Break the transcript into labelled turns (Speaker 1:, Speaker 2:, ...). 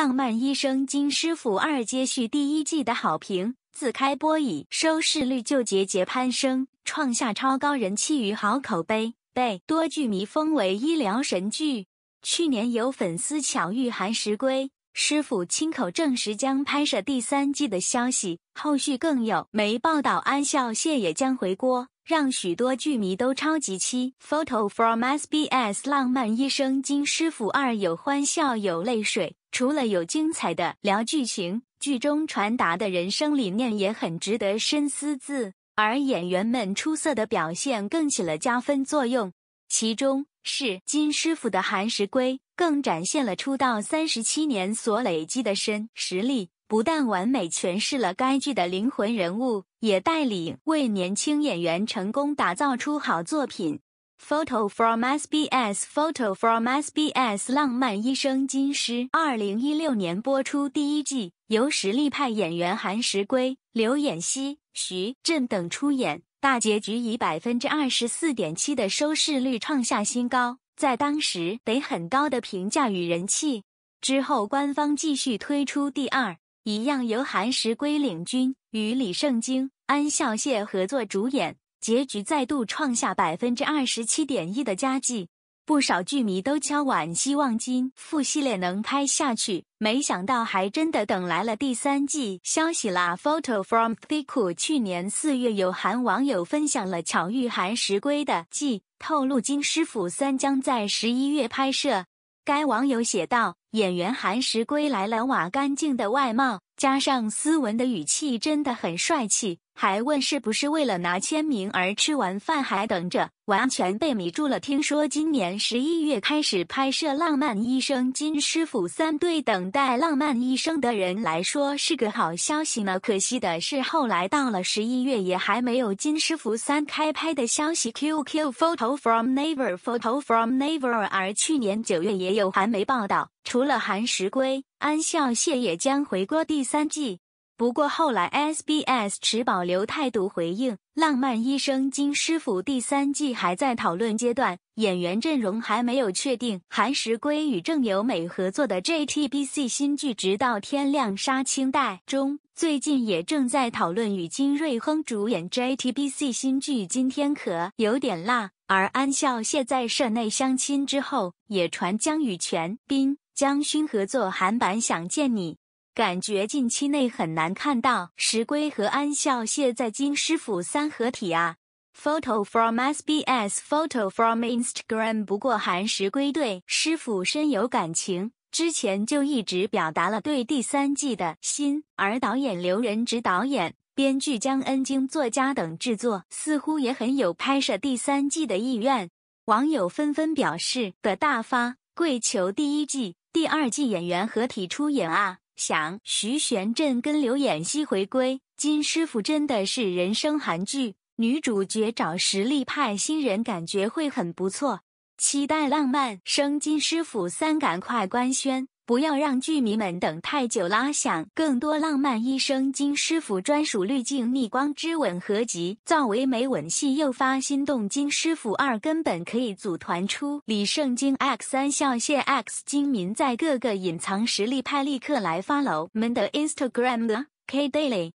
Speaker 1: 《浪漫医生金师傅二》接续第一季的好评，自开播以收视率就节节攀升，创下超高人气与好口碑，被多剧迷封为医疗神剧。去年有粉丝巧遇韩石圭师傅亲口证实将拍摄第三季的消息，后续更有媒报道安孝燮也将回锅，让许多剧迷都超级期待。Photo from SBS，《浪漫医生金师傅二》有欢笑，有泪水。除了有精彩的聊剧情，剧中传达的人生理念也很值得深思。字而演员们出色的表现更起了加分作用。其中是金师傅的《寒食归》更展现了出道三十七年所累积的身实力，不但完美诠释了该剧的灵魂人物，也带领为年轻演员成功打造出好作品。Photo from SBS. Photo from SBS.《浪漫医生金师》二零一六年播出第一季，由实力派演员韩石圭、刘演熙、徐震等出演。大结局以百分之二十四点七的收视率创下新高，在当时得很高的评价与人气。之后，官方继续推出第二，一样由韩石圭领军，与李圣经、安孝燮合作主演。结局再度创下百分之二十七点一的佳绩，不少剧迷都敲碗希望金富系列能拍下去。没想到还真的等来了第三季消息啦！Photo from Thiku，去年四月有韩网友分享了巧遇韩石圭的记，透露金师傅三将在十一月拍摄。该网友写道：“演员韩石圭来了，瓦干净的外貌加上斯文的语气，真的很帅气。”还问是不是为了拿签名而吃完饭还等着，完全被迷住了。听说今年十一月开始拍摄《浪漫医生金师傅三》，对等待《浪漫医生》的人来说是个好消息呢。可惜的是，后来到了十一月也还没有《金师傅三》开拍的消息。Q Q photo from n e v e r photo from n e v e r 而去年九月也有韩媒报道，除了韩石圭，安孝燮也将回归第三季。不过后来，SBS 持保留态度回应，《浪漫医生金师傅》第三季还在讨论阶段，演员阵容还没有确定。韩石圭与郑有美合作的 JTBC 新剧《直到天亮》杀青，带》中最近也正在讨论与金瑞亨主演 JTBC 新剧《今天可有点辣。而安孝燮在社内相亲之后，也传将与全斌、江勋合作韩版《想见你》。感觉近期内很难看到石龟和安孝燮在金师傅三合体啊。Photo from SBS，Photo from Instagram。不过韩石龟对师傅深有感情，之前就一直表达了对第三季的心。而导演刘仁植、导演、编剧江恩京、作家等制作似乎也很有拍摄第三季的意愿。网友纷纷表示的大发，跪求第一季、第二季演员合体出演啊！想徐玄振跟刘演锡回归金师傅真的是人生韩剧女主角找实力派新人感觉会很不错，期待浪漫生金师傅三赶快官宣。不要让剧迷们等太久啦！想更多浪漫医生金师傅专属滤镜逆光之吻合集，造为美吻戏诱发心动，金师傅二根本可以组团出！李圣经 X 三笑谢 X 金民在各个隐藏实力派立刻来发 w 们的 Instagram 的 K Daily。